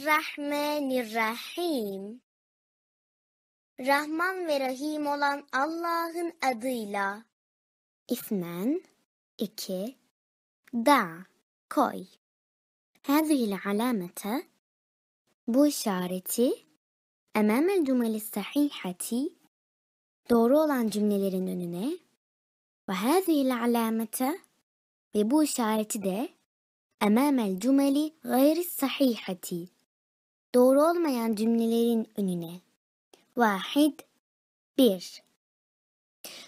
Bismillahirrahmanirrahim. Rahman ve Rahim olan Allah'ın adıyla. İsmen, iki, da, koy. هذه العلامة bu işareti أمام الجمل الصحيحة doğru olan cümlelerin önüne ve هذه العلامة ve bu işareti de أمام الجمل غير الصحيحة doğru olmayan cümlelerin önüne. Vahid bir.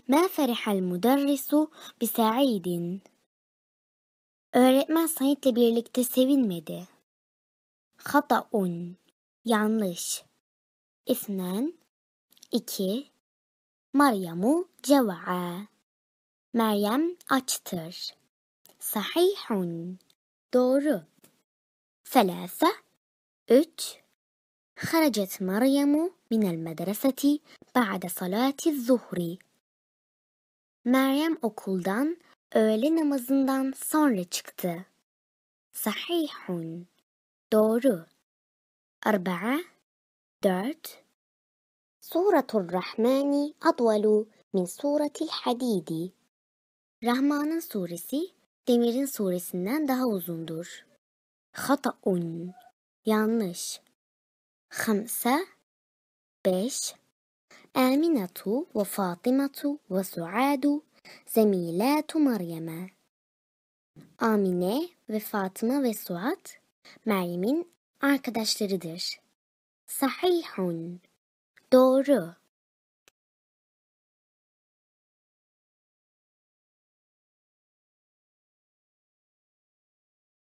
Ma ferihal mudarrisu bi sa'idin. Öğretmen Said'le birlikte sevinmedi. Hata'un yanlış. İsnen iki. Maryamu ceva'a. Meryem açtır. Sahihun doğru. Selase 3 خرجت مريم من المدرسة بعد صلاة الظهر. Meryem okuldan öğle namazından sonra çıktı. Sahihun. Doğru. Arba'a. Dört. Suratul Rahmani advalu min suratil hadidi. Rahman'ın suresi demirin suresinden daha uzundur. Hata'un. yanlış. خمسة beş آمنة ve وسعاد زميلات مريم Amine ve Fatıma ve Suat Meryem'in arkadaşlarıdır. Sahihun Doğru